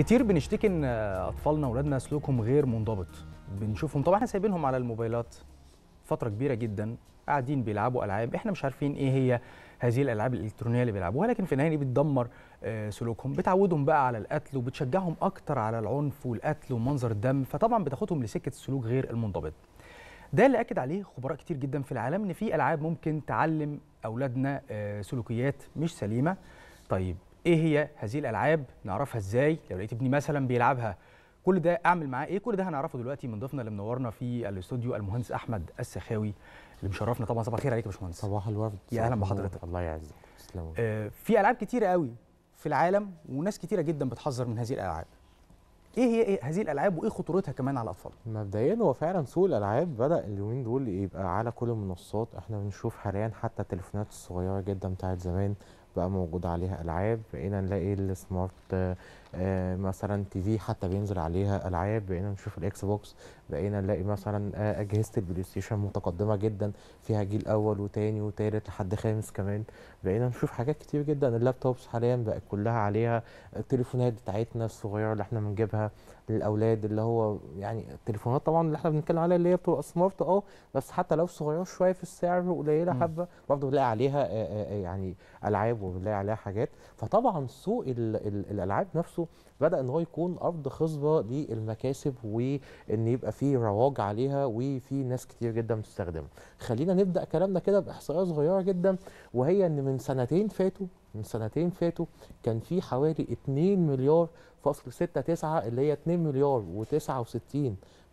كتير بنشتكي ان اطفالنا واولادنا سلوكهم غير منضبط بنشوفهم طبعا احنا سايبينهم على الموبايلات فتره كبيره جدا قاعدين بيلعبوا العاب احنا مش عارفين ايه هي هذه الالعاب الالكترونيه اللي بيلعبوها لكن في النهايه بتدمر آه، سلوكهم بتعودهم بقى على القتل وبتشجعهم اكتر على العنف والقتل ومنظر الدم فطبعا بتاخدهم لسكه السلوك غير المنضبط ده اللي اكد عليه خبراء كتير جدا في العالم ان في العاب ممكن تعلم اولادنا آه، سلوكيات مش سليمه طيب ايه هي هذه الالعاب نعرفها ازاي لو لقيت ابني مثلا بيلعبها كل ده اعمل معاه ايه كل ده هنعرفه دلوقتي من ضيفنا اللي منورنا في الاستوديو المهندس احمد السخاوي اللي مشرفنا طبعا صباح الخير عليك يا باشمهندس صباح الورد يا اهلا بحضرتك الله يعزك تسلم آه في العاب كتيره قوي في العالم وناس كتيره جدا بتحذر من هذه الالعاب ايه هي إيه هذه الالعاب وايه خطورتها كمان على الاطفال مبدئيا هو فعلا سوق الالعاب بدا اليومين دول يبقى على كل المنصات احنا بنشوف حاليا حتى التليفونات الصغيره جدا بتاعت زمان بقى موجود عليها العاب بقينا نلاقي السمارت آه، مثلا تي في حتى بينزل عليها العاب بقينا نشوف الاكس بوكس بقينا نلاقي مثلا آه، اجهزه البلاي ستيشن متقدمه جدا فيها جيل اول وتاني وتالت لحد خامس كمان بقينا نشوف حاجات كتير جدا اللابتوبس حاليا بقت كلها عليها التليفونات بتاعتنا الصغيره اللي احنا بنجيبها للاولاد اللي هو يعني التليفونات طبعا اللي احنا بنتكلم عليها اللي هي بتبقى سمارت اه بس حتى لو صغيره شويه في السعر وقليله حبه برضه بنلاقي عليها آه، يعني العاب وبنلاقي عليها حاجات فطبعا سوق الالعاب نفسه نفسه بدا ان هو يكون ارض خصبه للمكاسب وان يبقى فيه رواج عليها وفي ناس كتير جدا بتستخدمه خلينا نبدا كلامنا كده باحصائيه صغيره جدا وهي ان من سنتين فاتوا من سنتين فاتوا كان في حوالي 2 مليار فاصل 6 9 اللي هي 2 مليار و69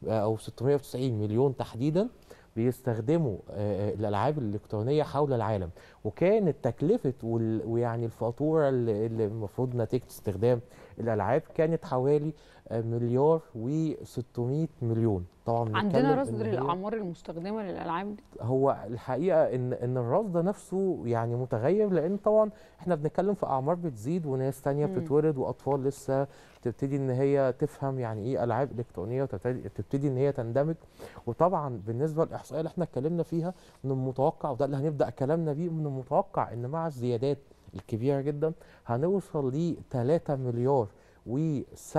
آه، او 690 مليون تحديدا بيستخدموا آه، آه، الالعاب الالكترونيه حول العالم وكانت تكلفه ويعني الفاتوره اللي المفروض نتيجه استخدام الالعاب كانت حوالي آه، مليار و600 مليون طبعا عندنا رصد للاعمار المستخدمه للالعاب هو الحقيقه ان ان الرصد ده نفسه يعني متغير لان طبعا احنا بنتكلم في اعمار بتزيد وناس ثانيه بتتولد واطفال لسه تبتدي ان هي تفهم يعني ايه العاب الكترونيه وتبتدي ان هي تندمج وطبعا بالنسبه للاحصائيه اللي احنا اتكلمنا فيها من المتوقع وده اللي هنبدا كلامنا بيه من المتوقع ان مع الزيادات الكبيره جدا هنوصل ل 3 مليار و7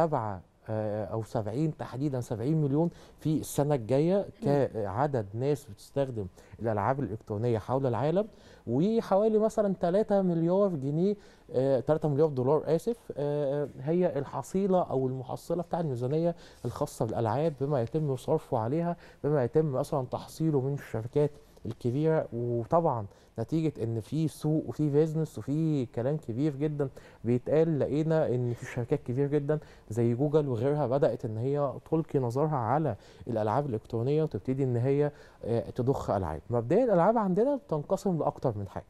آه، او 70 تحديدا 70 مليون في السنه الجايه كعدد ناس بتستخدم الالعاب الالكترونيه حول العالم وحوالي مثلا 3 مليار جنيه 3 آه، مليار دولار اسف آه، هي الحصيله او المحصله بتاع الميزانيه الخاصه بالالعاب بما يتم صرفه عليها بما يتم اصلا تحصيله من الشركات الكبيره وطبعا نتيجه ان في سوق وفي بيزنس وفي كلام كبير جدا بيتقال لقينا ان في شركات كبيره جدا زي جوجل وغيرها بدات ان هي تلقي نظرها على الالعاب الالكترونيه وتبتدي ان هي آه، تضخ العاب مبدئيا الالعاب عندنا بتنقسم لاكتر من حاجه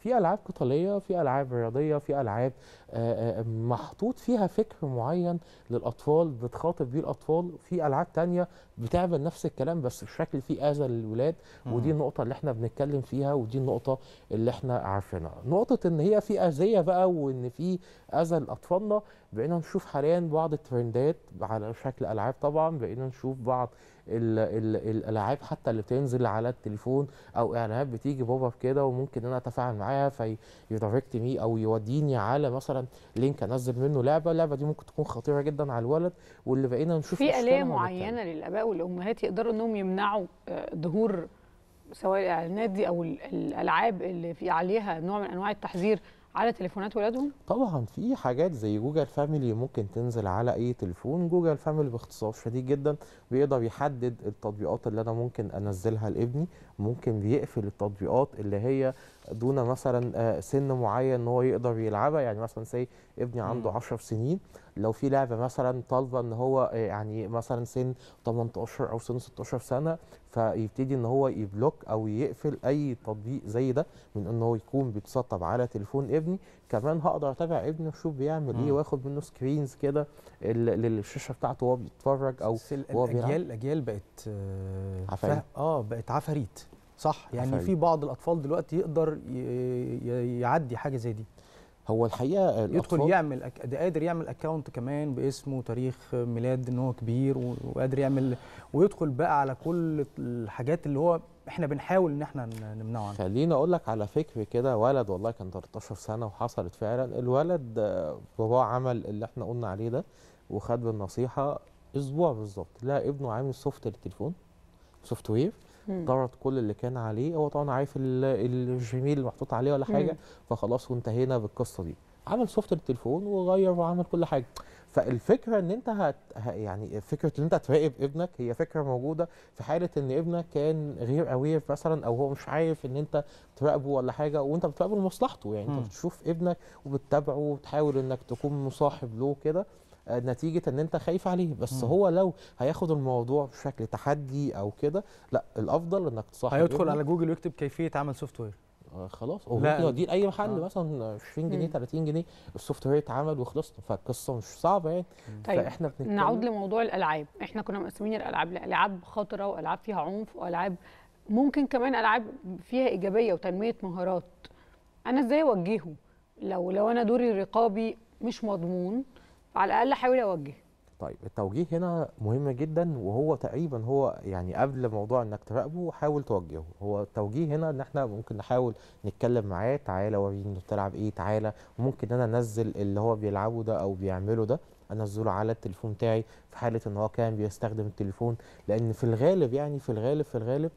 في العاب قتاليه في العاب رياضيه في العاب آه، آه، آه، محطوط فيها فكر معين للاطفال بتخاطب بيه الاطفال في العاب تانية بتعمل نفس الكلام بس بشكل فيه اذى للولاد ودي النقطه اللي احنا بنتكلم فيها ودي النقطه اللي احنا عارفينها نقطه ان هي في اذيه بقى وان في اذى لاطفالنا بقينا نشوف حاليا بعض الترندات على شكل العاب طبعا بقينا نشوف بعض الالعاب حتى اللي بتنزل على التليفون او اعلانات بتيجي بوب اب كده وممكن انا اتفاعل معاها فيدايركت مي او يوديني على مثلا لينك انزل منه لعبه اللعبه دي ممكن تكون خطيره جدا على الولد واللي بقينا نشوف في اليه معينه للاباء والامهات يقدروا انهم يمنعوا آه، ظهور سواء الاعلانات دي او الالعاب اللي في عليها نوع من انواع التحذير على تليفونات ولادهم؟ طبعا في حاجات زي جوجل فاميلي ممكن تنزل على اي تليفون جوجل فاميلي باختصار شديد جدا بيقدر يحدد التطبيقات اللي انا ممكن انزلها لابني ممكن بيقفل التطبيقات اللي هي دون مثلا آه، سن معين ان هو يقدر يلعبها يعني مثلا سي ابني عنده 10 سنين لو في لعبه مثلا طالبه ان هو آه، يعني مثلا سن 18 او سن 16 سنه فيبتدي ان هو يبلوك او يقفل اي تطبيق زي ده من ان هو يكون بيتسطب على تليفون ابني كمان هقدر اتابع ابني واشوف بيعمل ايه واخد منه سكرينز كده للشاشه بتاعته وهو بيتفرج او وهو الاجيال الاجيال بقت اه, آه، بقت عفاريت صح يعني في بعض الاطفال دلوقتي يقدر يعدي حاجه زي دي هو الحقيقه يدخل يعمل أك... ده قادر يعمل اكونت كمان باسمه وتاريخ ميلاد ان هو كبير و... وقادر يعمل ويدخل بقى على كل الحاجات اللي هو احنا بنحاول ان احنا نمنعه عنها خليني اقول لك على فكر كده ولد والله كان 13 سنه وحصلت فعلا الولد باباه عمل اللي احنا قلنا عليه ده وخد بالنصيحه اسبوع بالظبط لقى ابنه عامل سوفت للتليفون سوفت وير جرد كل اللي كان عليه هو طبعا عارف الجيميل اللي محطوط عليه ولا حاجه فخلاص وانتهينا بالقصه دي عمل سوفت التليفون وغير وعمل كل حاجه فالفكره ان انت هت... يعني فكره ان انت تراقب ابنك هي فكره موجوده في حاله ان ابنك كان غير اوير مثلا او هو مش عارف ان انت تراقبه ولا حاجه وانت بتراقبه لمصلحته يعني م. انت بتشوف ابنك وبتتابعه وتحاول انك تكون مصاحب له كده نتيجه ان انت خايف عليه بس م. هو لو هياخد الموضوع بشكل تحدي او كده لا الافضل انك تصاحب هيدخل على جوجل ويكتب كيفيه عمل سوفت وير آه، خلاص هو ممكن يوديه اي محل آه. مثلا 20 جنيه 30 جنيه السوفت وير اتعمل وخلصنا فالقصه مش صعبه يعني طيب فاحنا بنتكلم نعود لموضوع الالعاب احنا كنا مقسمين الالعاب لالعاب خطره والعاب فيها عنف والعاب ممكن كمان العاب فيها ايجابيه وتنميه مهارات انا ازاي اوجهه لو لو انا دوري الرقابي مش مضمون على الاقل احاول اوجه طيب التوجيه هنا مهم جدا وهو تقريبا هو يعني قبل موضوع انك تراقبه حاول توجهه هو التوجيه هنا ان احنا ممكن نحاول نتكلم معاه تعالى وريني بتلعب ايه تعالى ممكن انا انزل اللي هو بيلعبه ده او بيعمله ده انزله على التليفون بتاعي في حاله ان هو كان بيستخدم التليفون لان في الغالب يعني في الغالب في الغالب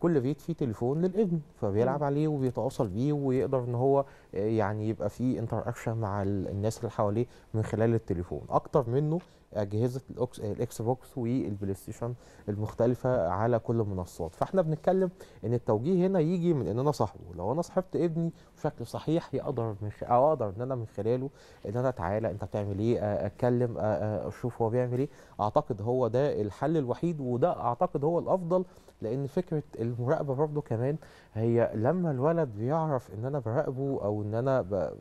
كل بيت فيه تليفون للابن فبيلعب عليه وبيتواصل بيه ويقدر ان هو يعني يبقى فيه انتر اكشن مع الناس اللي حواليه من خلال التليفون اكتر منه اجهزه الأكس... الاكس بوكس والبلاي ستيشن المختلفه على كل المنصات فاحنا بنتكلم ان التوجيه هنا يجي من ان انا صاحبه لو انا صاحبت ابني بشكل صحيح يقدر من خ... او اقدر ان انا من خلاله ان انا تعالى انت بتعمل ايه اتكلم اشوف هو بيعمل ايه اعتقد هو ده الحل الوحيد وده اعتقد هو الافضل لان فكره المراقبه برضه كمان هي لما الولد بيعرف ان انا براقبه او ان انا ب...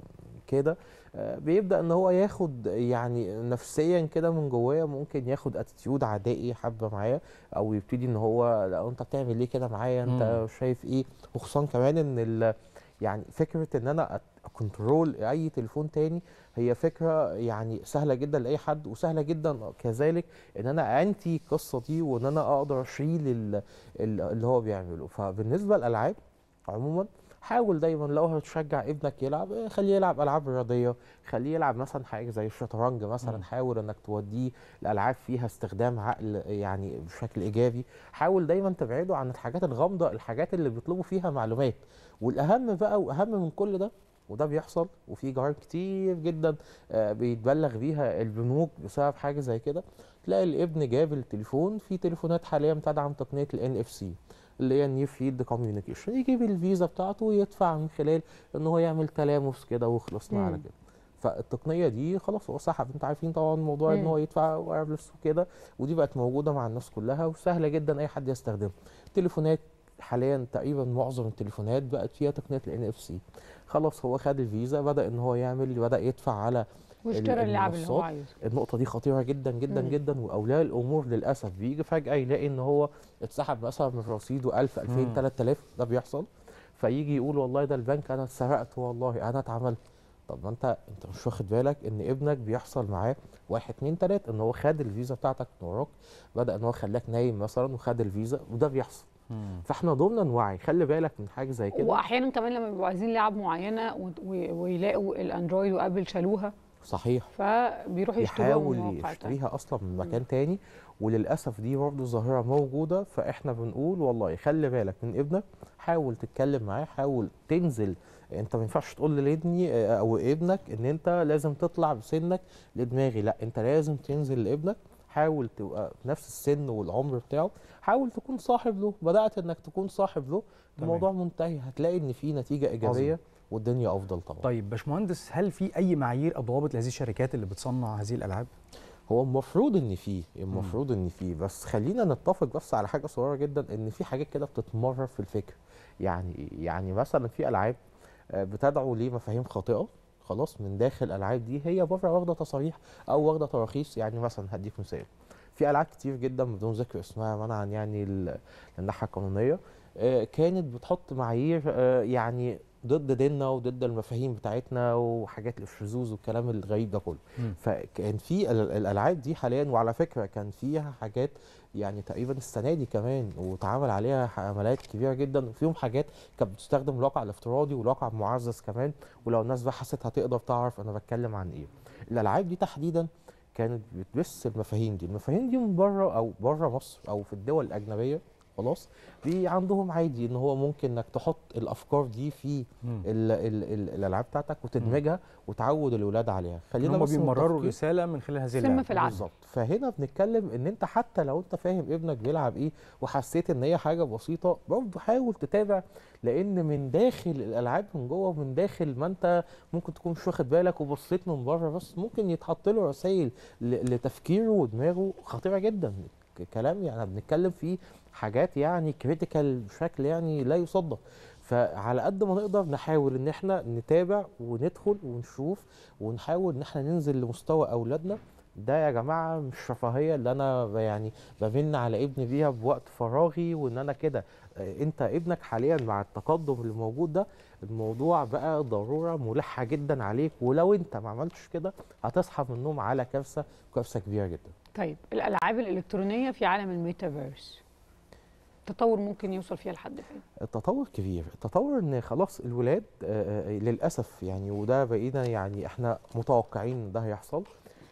كده آه، بيبدا ان هو ياخد يعني نفسيا كده من جوايا ممكن ياخد اتيتيود عدائي حبه معايا او يبتدي ان هو لا انت بتعمل ليه كده معايا انت شايف ايه وخصوصا كمان ان يعني فكره ان انا كنترول اي تليفون تاني هي فكره يعني سهله جدا لاي حد وسهله جدا كذلك ان انا انتي القصه دي وان انا اقدر اشيل اللي هو بيعمله فبالنسبه للالعاب عموما حاول دايما لو هتشجع ابنك يلعب آه، خليه يلعب العاب رياضيه خليه يلعب مثلا حاجه زي الشطرنج مثلا م. حاول انك توديه الالعاب فيها استخدام عقل يعني بشكل ايجابي حاول دايما تبعده عن الحاجات الغامضه الحاجات اللي بيطلبوا فيها معلومات والاهم بقى واهم من كل ده وده بيحصل وفي جرائم كتير جدا آه، بيتبلغ بيها البنوك بسبب حاجه زي كده تلاقي الابن جاب التليفون في تليفونات حاليا بتدعم تقنيه الان اف سي اللي هي النيو فيد كوميونيكيشن يجيب الفيزا بتاعته ويدفع من خلال ان هو يعمل تلامس كده وخلصنا على كده فالتقنيه دي خلاص هو سحب انت عارفين طبعا موضوع ان هو يدفع ويعمل كده ودي بقت موجوده مع الناس كلها وسهله جدا اي حد يستخدمها تليفونات حاليا تقريبا معظم التليفونات بقت فيها تقنيه الان اف سي خلاص هو خد الفيزا بدا ان هو يعمل بدا يدفع على واشترى اللعب اللي هو عايزه النقطه دي خطيره جدا جدا مم. جدا واولياء الامور للاسف بيجي فجاه يلاقي ان هو اتسحب مثلا من رصيده 1000 2000 3000 ده بيحصل فيجي يقول والله ده البنك انا اتسرقت والله انا اتعملت طب ما انت انت مش واخد بالك ان ابنك بيحصل معاه واحد اتنين تلات ان هو خد الفيزا بتاعتك من وراك بدا ان هو خلاك نايم مثلا وخد الفيزا وده بيحصل فاحنا ضمن نوعي خلي بالك من حاجه زي كده واحيانا كمان لما بيبقوا عايزين لعب معينه ويلاقوا الاندرويد وابل شالوها صحيح فبيروح يحاول يشتريها اصلا من مكان تاني وللاسف دي برضه ظاهره موجوده فاحنا بنقول والله خلي بالك من ابنك حاول تتكلم معاه حاول تنزل انت ما ينفعش تقول لابني آه، او ابنك ان انت لازم تطلع بسنك لدماغي لا انت لازم تنزل لابنك حاول تبقى نفس السن والعمر بتاعه حاول تكون صاحب له بدات انك تكون صاحب له الموضوع منتهي هتلاقي ان في نتيجه ايجابيه عظيم. والدنيا افضل طبعا طيب باشمهندس هل في اي معايير او ضوابط لهذه الشركات اللي بتصنع هذه الالعاب هو المفروض ان فيه المفروض ان فيه بس خلينا نتفق بس على حاجه صغيره جدا ان في حاجات كده بتتمرر في الفكر يعني يعني مثلا في العاب آه، بتدعو لمفاهيم خاطئه خلاص من داخل الالعاب دي هي بره واخده تصاريح او واخده تراخيص يعني مثلا هديك مثال في العاب كتير جدا بدون ذكر اسمها منعا يعني الناحيه القانونيه آه، كانت بتحط معايير آه، يعني ضد ديننا وضد المفاهيم بتاعتنا وحاجات الشذوذ والكلام الغريب ده كله فكان في الالعاب دي حاليا وعلى فكره كان فيها حاجات يعني تقريبا السنه دي كمان واتعمل عليها عمليات كبيره جدا وفيهم حاجات كانت بتستخدم الواقع الافتراضي والواقع المعزز كمان ولو الناس بقى حست هتقدر تعرف انا بتكلم عن ايه الالعاب دي تحديدا كانت بتبث المفاهيم دي المفاهيم دي من بره او بره مصر او في الدول الاجنبيه خلاص دي عندهم عادي ان هو ممكن انك تحط الافكار دي في الالعاب بتاعتك وتدمجها وتعود الاولاد عليها خلينا هم بيمرروا رساله من خلال هذه اللعبه في بالظبط فهنا بنتكلم ان انت حتى لو انت فاهم ابنك بيلعب ايه وحسيت ان هي حاجه بسيطه برضه حاول تتابع لان من داخل الالعاب من جوه ومن داخل ما انت ممكن تكون مش واخد بالك وبصيت من بره بس ممكن يتحط له رسائل لتفكيره ودماغه خطيره جدا كلام يعني بنتكلم في حاجات يعني كريتيكال بشكل يعني لا يصدق فعلى قد ما نقدر نحاول ان احنا نتابع وندخل ونشوف ونحاول ان احنا ننزل لمستوى اولادنا ده يا جماعه مش رفاهيه اللي انا يعني بمن على ابني بيها بوقت فراغي وان انا كده انت ابنك حاليا مع التقدم اللي موجود ده الموضوع بقى ضروره ملحه جدا عليك ولو انت ما عملتش كده هتصحى من النوم على كارثه كارثه كبيره جدا طيب الالعاب الالكترونيه في عالم الميتافيرس التطور ممكن يوصل فيها لحد فين؟ التطور كبير، التطور ان خلاص الولاد آه، آه، آه، للاسف يعني وده بقينا يعني احنا متوقعين ده هيحصل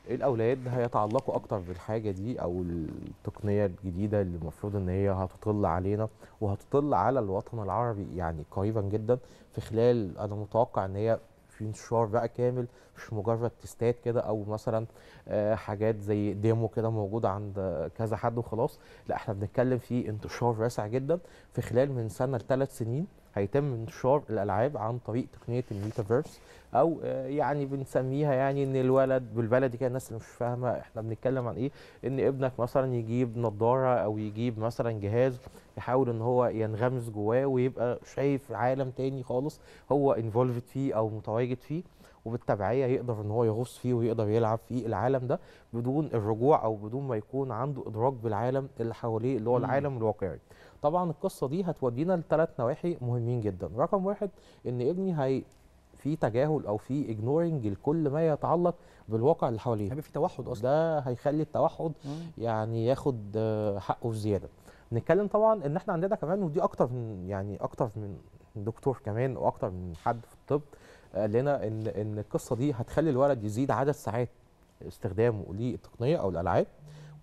الاولاد هيتعلقوا اكتر بالحاجه دي او التقنيه الجديده اللي المفروض ان هي هتطل علينا وهتطل على الوطن العربي يعني قريبا جدا في خلال انا متوقع ان هي في انتشار بقى كامل مش مجرد تستات كده او مثلا آه، حاجات زي ديمو كده موجوده عند كذا حد وخلاص لا احنا بنتكلم في انتشار واسع جدا في خلال من سنه لثلاث سنين هيتم انتشار الالعاب عن طريق تقنيه الميتافيرس او آه، يعني بنسميها يعني ان الولد بالبلدي كده الناس اللي مش فاهمه احنا بنتكلم عن ايه ان ابنك مثلا يجيب نظاره او يجيب مثلا جهاز يحاول ان هو ينغمس جواه ويبقى شايف عالم تاني خالص هو انفولفد فيه او متواجد فيه وبالتبعيه يقدر ان هو يغوص فيه ويقدر يلعب في العالم ده بدون الرجوع او بدون ما يكون عنده ادراك بالعالم اللي حواليه اللي هو العالم الواقعي. طبعا القصه دي هتودينا لثلاث نواحي مهمين جدا، رقم واحد ان ابني هي في تجاهل او في اجنورنج لكل ما يتعلق بالواقع اللي حواليه هيبقى في توحد اصلا ده هيخلي التوحد مم. يعني ياخد حقه زياده نتكلم طبعا ان احنا عندنا كمان ودي اكتر من يعني اكتر من دكتور كمان واكتر من حد في الطب قال لنا ان ان القصه دي هتخلي الولد يزيد عدد ساعات استخدامه للتقنيه او الالعاب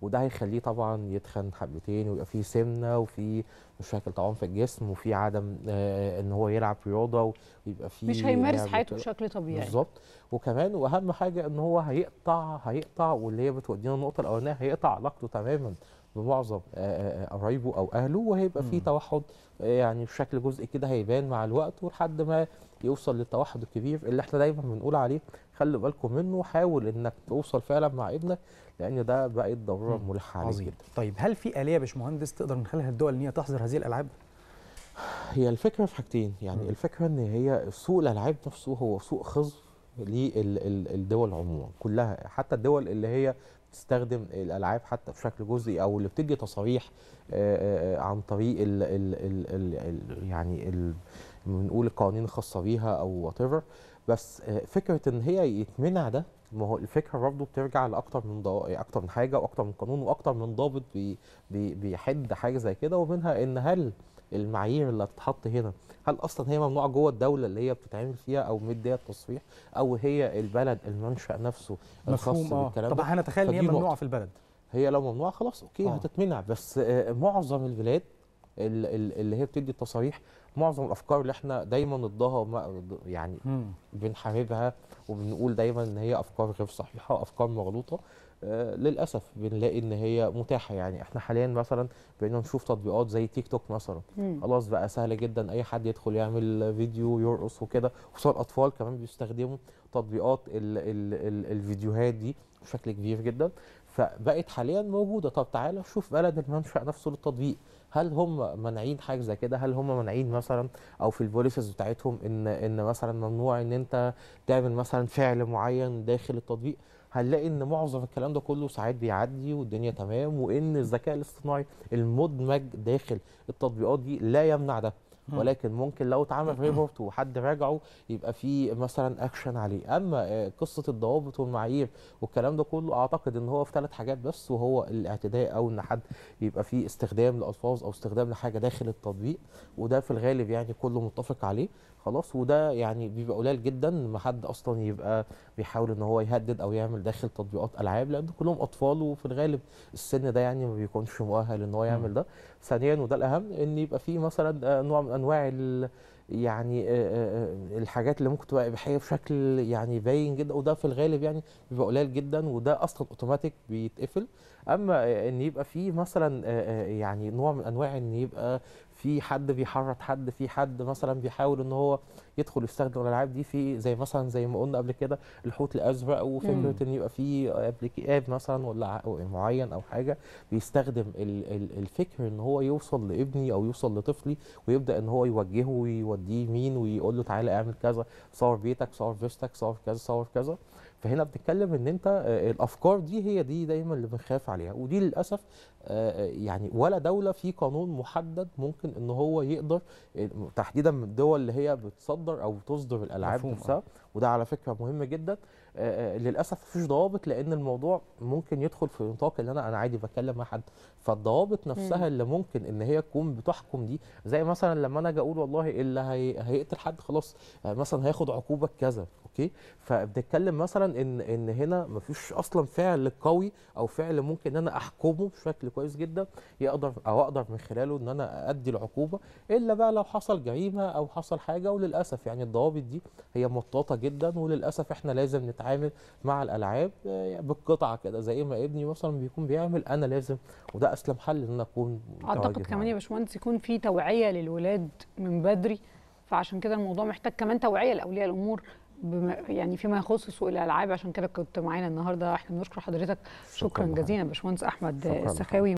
وده هيخليه طبعا يتخن حبتين ويبقى فيه سمنه وفي مشاكل طعام في الجسم وفي عدم آه ان هو يلعب رياضه ويبقى فيه مش هيمارس حياته بشكل طبيعي بالظبط وكمان واهم حاجه ان هو هيقطع هيقطع واللي هي بتودينا النقطه الاولانيه هيقطع علاقته تماما بمعظم آه، آه، آه، قرايبه او اهله وهيبقى في توحد يعني بشكل جزء كده هيبان مع الوقت ولحد ما يوصل للتوحد الكبير اللي احنا دايما بنقول عليه خلي بالكم منه وحاول انك توصل فعلا مع ابنك لان ده بقت ضروره ملحه عليه جدا. طيب هل في اليه يا باشمهندس تقدر من خلالها الدول ان هي تحظر هذه الالعاب؟ هي الفكره في حاجتين يعني م. الفكره ان هي سوق الالعاب نفسه هو سوق خصب للدول عموما كلها حتى الدول اللي هي تستخدم الالعاب حتى بشكل جزئي او اللي بتدي تصاريح آه، آه، آه، عن طريق الـ الـ الـ الـ يعني بنقول القوانين الخاصه بيها او وات ايفر بس فكره ان هي يتمنع ده ما هو الفكره برضه بترجع لاكثر من اكثر من حاجه واكثر من قانون واكثر من ضابط بي بي بيحد حاجه زي كده ومنها ان هل المعايير اللي هتتحط هنا هل اصلا هي ممنوعه جوه الدوله اللي هي بتتعمل فيها او مديه التصريح او هي البلد المنشا نفسه الخاص آه. بالكلام طبعا هنتخيل ان هي ممنوعه في البلد هي لو ممنوعه خلاص اوكي آه. هتتمنع بس آه، معظم البلاد اللي هي بتدي التصاريح معظم الافكار اللي احنا دايما ضدها يعني بنحاربها وبنقول دايما ان هي افكار غير صحيحه وافكار مغلوطه آه، للاسف بنلاقي ان هي متاحه يعني احنا حاليا مثلا بقينا نشوف تطبيقات زي تيك توك مثلا خلاص بقى سهل جدا اي حد يدخل يعمل فيديو يرقص وكده خصوصا الاطفال كمان بيستخدموا تطبيقات الـ الـ الـ الفيديوهات دي بشكل كبير جدا فبقت حاليا موجوده طب تعالى شوف بلد المنشا نفسه للتطبيق هل هم مانعين حاجه زي كده هل هم مانعين مثلا او في البوليسز بتاعتهم ان ان مثلا ممنوع ان انت تعمل مثلا فعل معين داخل التطبيق هنلاقي ان معظم الكلام ده كله ساعات بيعدي والدنيا تمام وان الذكاء الاصطناعي المدمج داخل التطبيقات دي لا يمنع ده ولكن ممكن لو اتعمل ريبورت وحد راجعه يبقى في مثلا اكشن عليه اما آه، قصه الضوابط والمعايير والكلام ده كله اعتقد ان هو في ثلاث حاجات بس وهو الاعتداء او ان حد يبقى في استخدام لالفاظ او استخدام لحاجه داخل التطبيق وده في الغالب يعني كله متفق عليه خلاص وده يعني بيبقى قليل جدا ما حد اصلا يبقى بيحاول ان هو يهدد او يعمل داخل تطبيقات العاب لان كلهم اطفال وفي الغالب السن ده يعني ما بيكونش مؤهل ان هو يعمل ده ثانيا وده الاهم ان يبقى في مثلا آه، نوع من انواع يعني آه، آه، الحاجات اللي ممكن تبقى اباحيه بشكل يعني باين جدا وده في الغالب يعني بيبقى قليل جدا وده اصلا اوتوماتيك بيتقفل اما ان يبقى في مثلا يعني نوع من انواع ان يبقى في حد بيحرض حد في حد مثلا بيحاول ان هو يدخل يستخدم الالعاب دي في زي مثلا زي ما قلنا قبل كده الحوت الازرق وفكره ان يبقى في اب مثلا ولا معين او حاجه بيستخدم الفكر ان هو يوصل لابني او يوصل لطفلي ويبدا ان هو يوجهه ويوديه مين ويقول له تعالى اعمل كذا صور بيتك صور فيستك صور كذا صور كذا فهنا بتتكلم ان انت آه، الافكار دي هي دي دايما اللي بنخاف عليها ودي للاسف آه، آه، يعني ولا دوله في قانون محدد ممكن ان هو يقدر تحديدا من الدول اللي هي بتصدر او بتصدر الالعاب نفسها وده على فكره مهم جدا للاسف مفيش ضوابط لان الموضوع ممكن يدخل في نطاق اللي انا انا عادي بتكلم مع حد فالضوابط نفسها مم. اللي ممكن ان هي تكون بتحكم دي زي مثلا لما انا اجي اقول والله اللي هيقتل حد خلاص مثلا هياخد عقوبه كذا اوكي فبنتكلم مثلا ان ان هنا مفيش اصلا فعل قوي او فعل ممكن ان انا احكمه بشكل كويس جدا يقدر او اقدر من خلاله ان انا ادي العقوبه الا بقى لو حصل جريمه او حصل حاجه وللاسف يعني الضوابط دي هي مطاطه جدا وللاسف احنا لازم نتعامل مع الالعاب آه، بالقطعه كده زي ما ابني مثلا بيكون بيعمل انا لازم وده اسلم حل ان انا اكون اعتقد كمان يا باشمهندس يكون في توعيه للولاد من بدري فعشان كده الموضوع محتاج كمان توعيه لاولياء الامور بما يعني فيما يخص سوق الالعاب عشان كده كنت معانا النهارده احنا بنشكر حضرتك شكرا, شكرا جزيلا باشمهندس احمد السخاوي